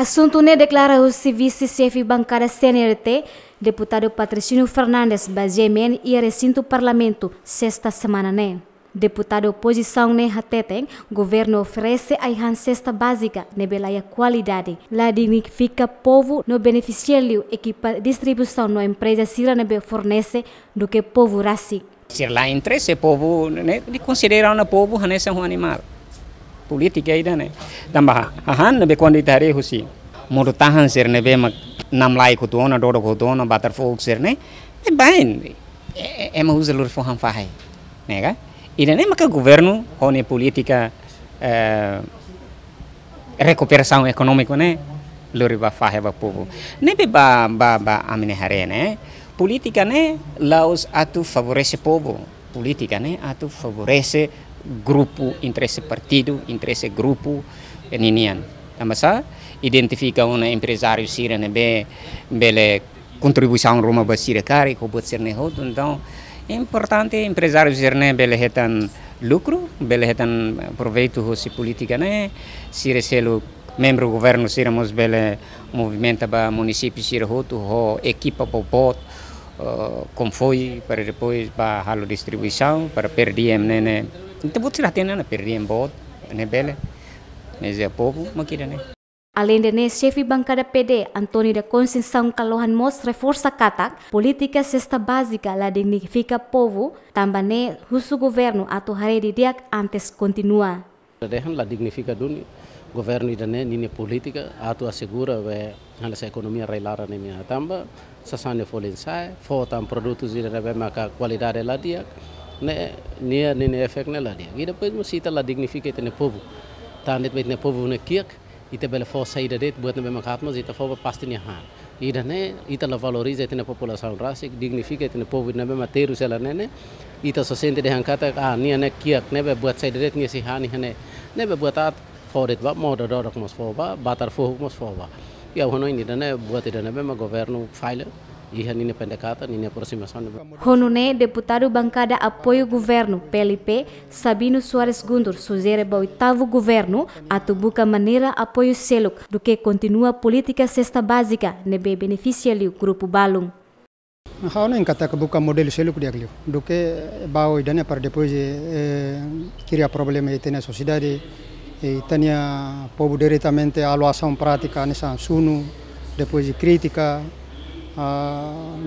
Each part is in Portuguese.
Assunto ne declara o vice-chefe bancada CNRT, deputado Patricínio Fernandes Bajemen e recinto parlamento sexta semana ne. Deputado oposição ne hateten, governo oferece a cesta básica ne belaya qualidade. La dignifica povo no beneficiário equipa distribuição no empresa sira ne fornece do que povo raci. Sir lá interesse povo, né, consideram o povo, né, um animal. politika idane tambah. ahan be kondi tare husi mur tahan sirne mak nam lai ko to na dodo ko to na folk sirne eh, bain eh, eh, ema ma usa lur foham fahai nega kan? idane maka guvernu hone politika eh, recuperação econômica né lur ba fahe ba ne be ba ba ba amine hare né política né laos atu favorece povo politika ne atu favorece grupo, entre esse partido, entre esse grupo eh, niniano. Mas identifica um empresário sirene bem, bem contribuição rumo a Síria cari que pode ser nehoto. Então, é importante empresário sirene bem retan lucro, bem retan proveito se política, né? Síria selo membro do governo mos bem movimento para município Síria roto, equipa para o voto, Uh, eh, como foi para depois para a distribuição para perder né, né então vou tirar tena na perdi em bot, né Mas é zé povo, maquira né. Além de nes, chefe bancada PD, Antônio da Conceição Calohan Mos reforça katak, política cesta básica la dignifica povo, tambane husu é governo ato hare di diak antes continua. Dehan la dignifica duni, governo idane nini política, ato assegura ve hala economia relara ne minha tamba, sasane folensai, fotam produtos idane ve maka qualidade la diak, ne nia ni ne efek ne la dia gida pe mo sita la dignifike te ne povu tandet bet ne povu ne kiek ite bele fo saida det buat ne be makat mo zita fo pasti ne han ida ne ita la valoriza te ne populasaun rasik dignifike te ne povu ne be materu sela ne ne ita so sente de hankata a nia ne kiek ne be buat saida det ne si hani hane ne be buat at fo det ba mo do do mos fo ba batar fo mos fo ba ya hono ini dane buat ida ne be ma governo faile Honune, deputado bancada apoio governo PLP, Sabino Soares Gundur sugere oitavo governo atubuca maneira apoio selo do que continua a política cesta básica nebe beneficia o grupo balum. Balung. Hau neng kata kebuka model seluk dia keliu. Duke bau idane para depois eh, e ter na sociedade eh, itania povo diretamente aloação prática nessa sunu depois de crítica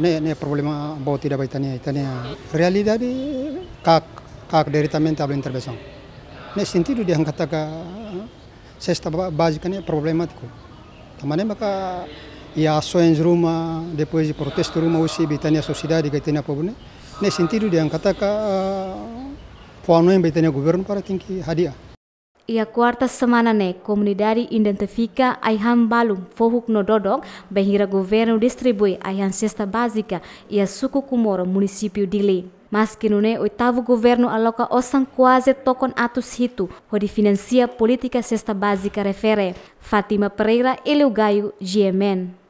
ne ne problema बहुत ही itania itania realidad kak kak dari tablo all'intervenzione ne sentido di angkat ka sesta ne problematico tamane maka ia asoens ruma depois de protesto ruma usi bitania sociedade que tem apobune nesse sentido de angkat ka poanoem bitania governo para tem que hadiah E a quarta semana ne, né, comunidade identifica Ayhan Balum, no Nododog, Benhira Governo distribui Ayhan Cesta Básica e a com Kumoro, município de Mas que no ne, né, oitavo governo aloca osan quase tocon atus hito, onde financia política cesta básica refere. Fátima Pereira, Eleugaio, GMN.